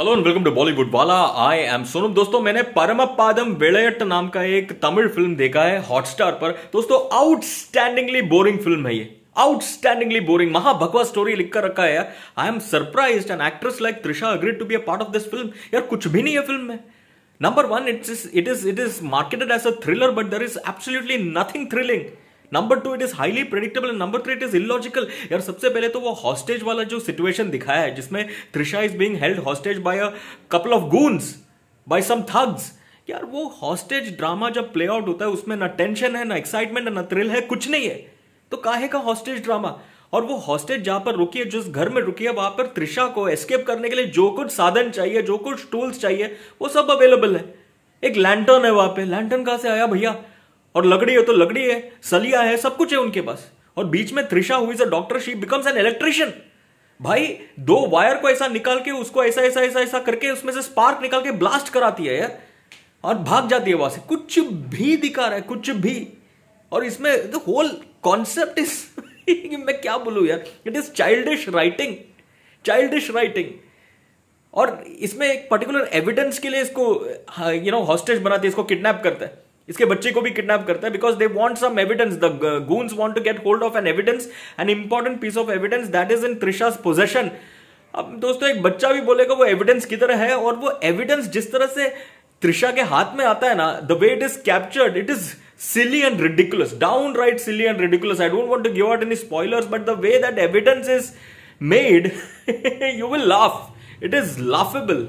hello and welcome to Bollywood वाला I M Sonam दोस्तों मैंने परम पादम नाम का एक तमिल फिल्म देखा है हॉटस्टार पर दोस्तों आउटस्टैंडिंगली बोरिंग फिल्म है ये आउटस्टैंडिंगली बोरिंग महाभगवा स्टोरी लिखकर रखा है यार I am surprise an actress like Trisha agreed to be a part of this film यार कुछ भी नहीं है फिल्म में number one it's it is it is marketed as a thriller but there is absolutely nothing thrilling number two it is highly predictable number three it is illogical यार सबसे पहले तो वो हॉस्टेज वाला जो सिचुएशन दिखाया है जिसमें Trisha is being held hostage by a couple of goons by some thugs यार वो हॉस्टेज ड्रामा जब प्ले आउट होता है उसमें ना टेंशन है ना एक्साइटमेंट है ना थ्रिल है कुछ नहीं है तो काहे का हॉस्टेज ड्रामा और वो हॉस्टेज जहां पर रुकी है जिस घर में रुकी है वहां पर त्रिशा को एस्केप करने के लिए जो कुछ साधन चाहिए जो कुछ टूल्स चाहिए वो सब अवेलेबल है एक लैंटर्न है वहां पे लैंटर्न कहां से आया भैया और लकड़ी है तो लकड़ी है सलिया है सब कुछ है उनके पास और बीच में त्रिशा हुई doctor she becomes an electrician भाई दो वायर को ऐसा निकाल के उसको ऐसा ऐसा ऐसा ऐसा करके उसमें से स्पार्क निकाल के ब्लास्ट कराती है यार और भाग जाती है वहां से कुछ भी दिखा रहा है कुछ भी और इसमें द होल कॉन्सेप्ट इज मैं क्या बोलू यार it is childish writing childish writing और इसमें एक पर्टिकुलर एविडेंस के लिए इसको यू नो हॉस्टेज बनाती है इसको किडनैप करता है इसके बच्चे को भी किडनैप करता है because they want some evidence the goons want to get hold of an evidence an important piece of evidence that is in Trisha's possession अब दोस्तों एक बच्चा भी बोलेगा वो एविडेंस किधर है और वो एविडेंस जिस तरह से त्रिशा के हाथ में आता है ना the way it is captured it is silly and ridiculous downright silly and ridiculous I don't want to give out any spoilers but the way that evidence is made you will laugh it is laughable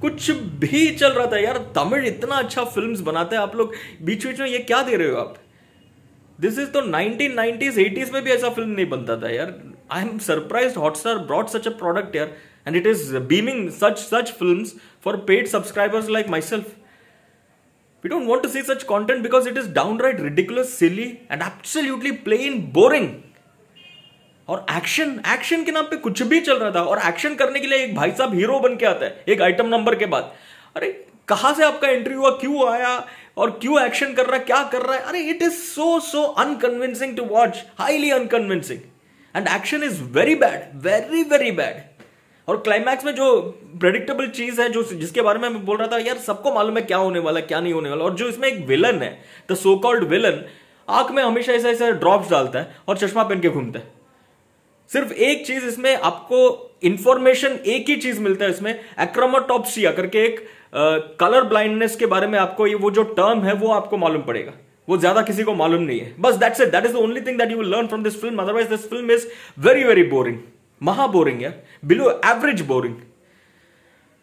कुछ भी चल रहा था यार तमिल इतना अच्छा film बनाता है आप लोग बीच बीच में ये क्या दे रहे हो आप दिस इज तो नाइनटीन नाइनटीज एटीज में भी ऐसा फिल्म नहीं बनता था यार I am surprise Hotstar brought such a product यार and it is beaming such such film for paid subscribers like myself we don't want to see such content because it is downright ridiculous silly and absolutely plain boring और action action के नाम पे कुछ भी चल रहा था और एक्शन करने के लिए एक भाई साहब हीरो बन के आता है एक आइटम नंबर के बाद अरे कहाँ से आपका एंट्री हुआ क्यों आया और क्यों एक्शन कर रहा है क्या कर रहा है अरे it is so so unconvincing to watch highly unconvincing and action is very bad very very bad और क्लाइमैक्स में जो प्रेडिक्टेबल चीज है जो जिसके बारे में मैं बोल रहा था यार सबको मालूम है क्या होने वाला क्या नहीं होने वाला और जो इसमें एक विलन है द सो कॉल्ड विलन आंख में हमेशा ऐसा ऐसा ड्रॉप्स डालता है और चश्मा पहन के घूमता है सिर्फ एक चीज इसमें आपको इंफॉर्मेशन एक ही चीज मिलता है इसमें एक्रोमाटोप्सिया करके एक कलर ब्लाइंडनेस के बारे में आपको ये वो जो टर्म है वो आपको मालूम पड़ेगा वो ज्यादा किसी को मालूम नहीं है बस that's it that is the only thing that you learn from this film otherwise this film is very very boring महा बोरिंग है बिलो एवरेज बोरिंग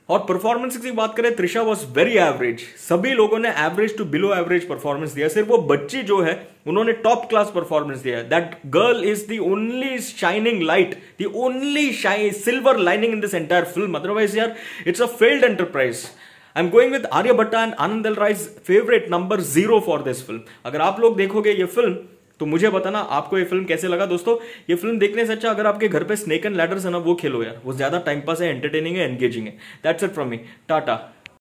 और परफॉर्मेंस की बात करें त्रिशा वॉज वेरी एवरेज सभी लोगों ने average to below average performance दिया सिर्फ वो बच्ची जो है उन्होंने टॉप क्लास परफॉर्मेंस दिया that girl is the only shining light the only shine silver lining in this entire film otherwise यार it's a failed enterprise I am going with Aryabhatta and Anand favourite number zero for this film अगर आप लोग देखोगे ये film तो मुझे बताना आपको ये फिल्म कैसे लगा दोस्तों ये फिल्म देखने से अच्छा अगर आपके घर पे स्नेक एंड लैडर्स है ना वो खेलो यार वो ज्यादा टाइम पास है एंटरटेनिंग है एंगेजिंग है that's it from me Tata